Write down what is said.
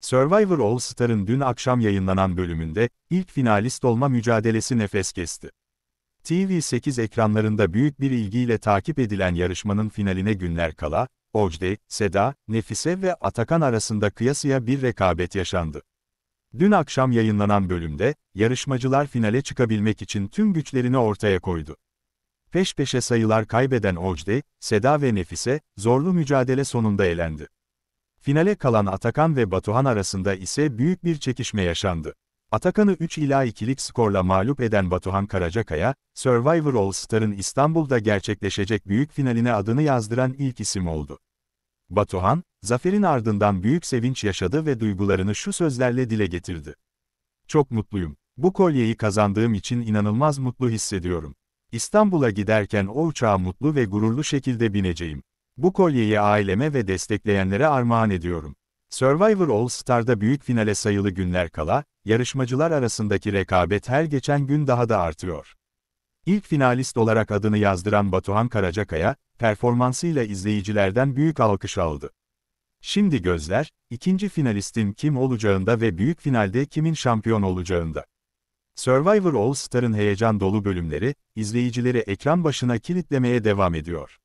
Survivor All Star'ın dün akşam yayınlanan bölümünde, ilk finalist olma mücadelesi nefes kesti. TV8 ekranlarında büyük bir ilgiyle takip edilen yarışmanın finaline günler kala, Ojde, Seda, Nefise ve Atakan arasında kıyasıya bir rekabet yaşandı. Dün akşam yayınlanan bölümde, yarışmacılar finale çıkabilmek için tüm güçlerini ortaya koydu. Peş peşe sayılar kaybeden Ojde, Seda ve Nefise, zorlu mücadele sonunda elendi. Finale kalan Atakan ve Batuhan arasında ise büyük bir çekişme yaşandı. Atakan'ı 3 ila 2'lik skorla mağlup eden Batuhan Karacakaya, Survivor All Star'ın İstanbul'da gerçekleşecek büyük finaline adını yazdıran ilk isim oldu. Batuhan, zaferin ardından büyük sevinç yaşadı ve duygularını şu sözlerle dile getirdi. Çok mutluyum. Bu kolyeyi kazandığım için inanılmaz mutlu hissediyorum. İstanbul'a giderken o uçağa mutlu ve gururlu şekilde bineceğim. Bu kolyeyi aileme ve destekleyenlere armağan ediyorum. Survivor All Star'da büyük finale sayılı günler kala, yarışmacılar arasındaki rekabet her geçen gün daha da artıyor. İlk finalist olarak adını yazdıran Batuhan Karacakaya, performansıyla izleyicilerden büyük alkış aldı. Şimdi gözler, ikinci finalistin kim olacağında ve büyük finalde kimin şampiyon olacağında. Survivor All Star'ın heyecan dolu bölümleri, izleyicileri ekran başına kilitlemeye devam ediyor.